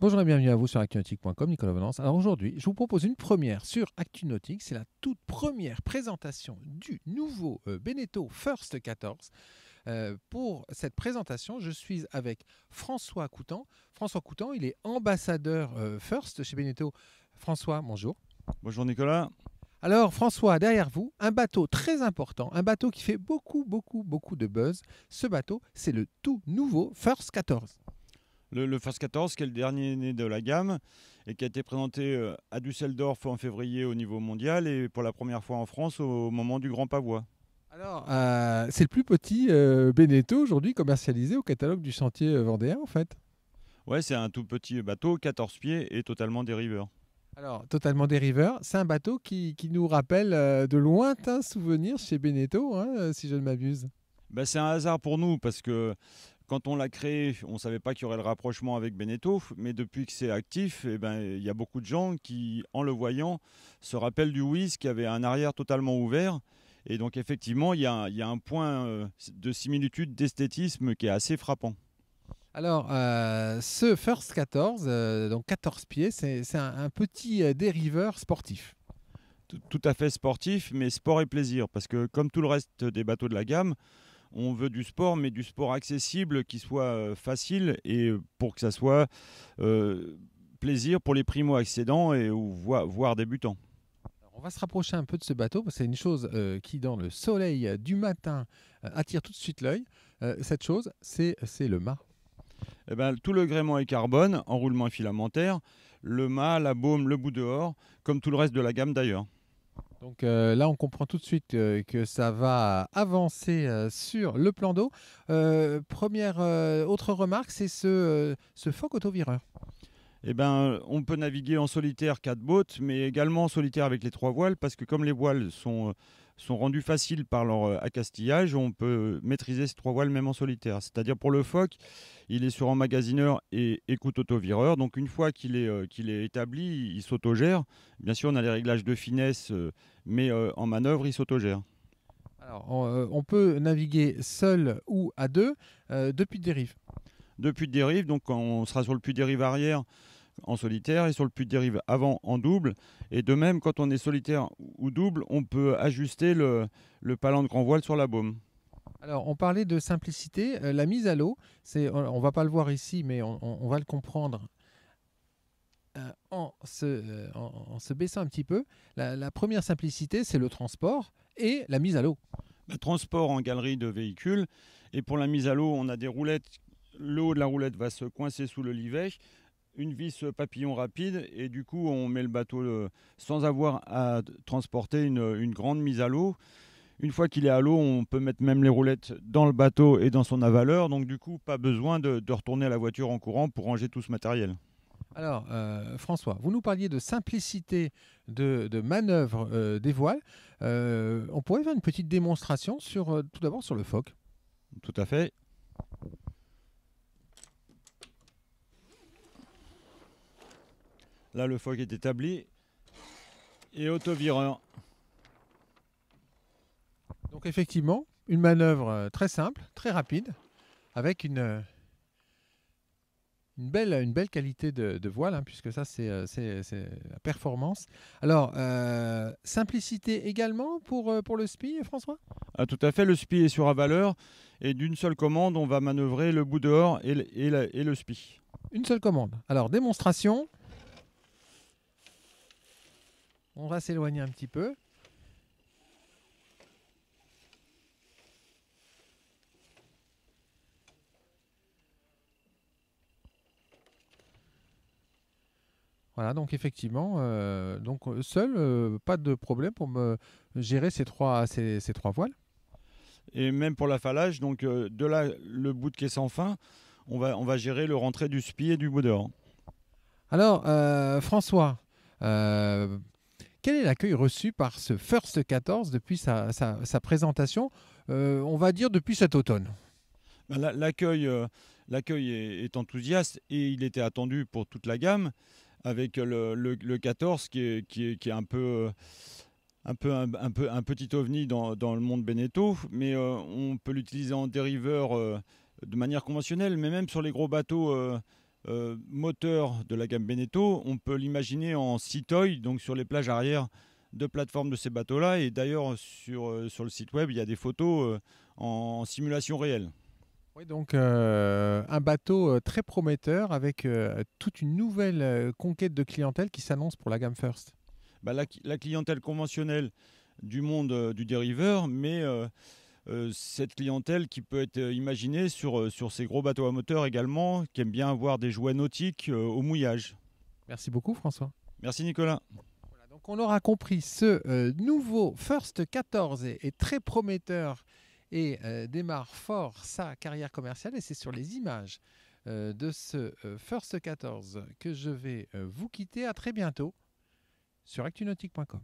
Bonjour et bienvenue à vous sur Actunautique.com, Nicolas Venance. Alors aujourd'hui, je vous propose une première sur Actunautique. C'est la toute première présentation du nouveau euh, Beneteau First 14. Euh, pour cette présentation, je suis avec François Coutan. François Coutan, il est ambassadeur euh, First chez Beneteau. François, bonjour. Bonjour Nicolas. Alors François, derrière vous, un bateau très important, un bateau qui fait beaucoup, beaucoup, beaucoup de buzz. Ce bateau, c'est le tout nouveau First 14 le, le 14, qui est le dernier né de la gamme et qui a été présenté euh, à Düsseldorf en février au niveau mondial et pour la première fois en France au moment du Grand Pavois. Alors, ah, c'est le plus petit euh, Beneteau aujourd'hui commercialisé au catalogue du chantier euh, vendéen en fait Ouais, c'est un tout petit bateau, 14 pieds et totalement dériveur. Alors, totalement dériveur, c'est un bateau qui, qui nous rappelle de lointains souvenirs chez Beneteau, hein, si je ne m'abuse. Ben, c'est un hasard pour nous parce que quand on l'a créé, on ne savait pas qu'il y aurait le rapprochement avec Beneteau, mais depuis que c'est actif, eh ben, il ben, y a beaucoup de gens qui, en le voyant, se rappellent du Wiz qui avait un arrière totalement ouvert. Et donc effectivement, il y, a, un point euh, de similitude d'esthétisme qui est assez frappant. Alors, euh, ce First 14, euh, donc 14 pieds, c'est un, petit dériveur sportif. tout, à fait sportif, mais sport et plaisir, parce que comme tout le reste des bateaux de la gamme, on veut du sport, mais du sport accessible, qui soit euh, facile et pour que ça soit euh, plaisir pour les primo-accédants et ou voire débutants. On va se rapprocher un peu de ce bateau parce que c'est une chose euh, qui, dans le soleil du matin, attire tout de suite l'œil. cette chose, c'est le mât. Eh ben, tout le gréement est carbone, enroulement filamentaire. Le mât, la baume, le bout dehors, comme tout le reste de la gamme d'ailleurs. Donc euh, là, on comprend tout de suite euh, que ça va avancer euh, sur le plan d'eau. première autre remarque, c'est ce, ce auto autovireur. Eh ben, on peut naviguer en solitaire quatre bottes, mais également en solitaire avec les trois voiles, parce que comme les voiles sont sont rendus faciles par leur euh, accastillage. On peut maîtriser ces trois voiles même en solitaire. C'est-à-dire pour le phoque, il est sur emmagasineur et écoute auto-vireur. Donc une fois qu'il est, euh, qu'il est établi, il s'autogère. Bien sûr, on a les réglages de finesse, euh, mais en manœuvre, il s'autogère. Alors, on, peut naviguer seul ou à deux depuis depuis dérive. Depuis dérive, donc on sera sur le puits dérive arrière en solitaire et sur le puits de dérive avant en double. Et de même, quand on est solitaire ou double, on peut ajuster le, le palan de grand voile sur la baume. Alors, on parlait de simplicité. Euh, la mise à l'eau, c'est, on, va pas le voir ici, mais on, va le comprendre euh, euh, en, se, baissant un petit peu. La, première simplicité, c'est le transport et la mise à l'eau. Bah, transport en galerie de véhicules. Et pour la mise à l'eau, on a des roulettes. L'eau de la roulette va se coincer sous le livet une vis papillon rapide et du coup on met le bateau euh, sans avoir à transporter une, grande mise à l'eau. Une fois qu'il est à l'eau, on peut mettre même les roulettes dans le bateau et dans son avaleur. Donc du coup, pas besoin de, retourner à la voiture en courant pour ranger tout ce matériel. Alors, euh, François, vous nous parliez de simplicité de, manœuvre euh, des voiles. on pourrait faire une petite démonstration sur, tout d'abord sur le phoque. Tout à fait. Là, le foc est établi et autovireur. Donc effectivement, une manœuvre euh, très simple, très rapide, avec une, euh, belle, qualité de, voile, hein, puisque ça euh, c'est la performance. Alors, simplicité également pour, pour le SPI, François ah, Tout à fait, le SPI est sur avaleur, et d'une seule commande, on va manœuvrer le bout dehors et et le SPI. Une seule commande. Alors, démonstration. On va s'éloigner un petit peu. Voilà, donc effectivement, euh, donc euh, seul, euh, pas de problème pour me gérer ces trois, ces, trois voiles. Et même pour l'affalage, donc de là, le bout de caisse sans fin, on va, on va gérer le rentrée du spi et du bout Alors, François, quel est l'accueil reçu par ce First 14 depuis sa, présentation, euh, on va dire depuis cet automne ben, L'accueil euh, est, enthousiaste et il était attendu pour toute la gamme, avec le, 14 qui est, un peu... Un petit ovni dans, le monde Beneteau, mais euh, on peut l'utiliser en dériveur de manière conventionnelle, mais même sur les gros bateaux euh, moteur de la gamme Beneteau, on peut l'imaginer en sitoy, donc sur les plages arrière de plateforme de ces bateaux-là. Et d'ailleurs, sur, euh, sur le site web, il y a des photos euh, en, simulation réelle. donc un bateau très prometteur avec toute une nouvelle conquête de clientèle qui s'annonce pour la gamme First. Bah, la, la, clientèle conventionnelle du monde du dériveur, mais euh, cette clientèle qui peut être euh, imaginée sur, euh, sur ces gros bateaux à moteur également, qui aiment bien avoir des jouets nautiques au mouillage. Merci beaucoup François. Merci Nicolas. donc on aura compris, ce nouveau First 14 est, très prometteur et démarre fort sa carrière commerciale et c'est sur les images de ce First 14 que je vais vous quitter. À très bientôt sur actunautique.com.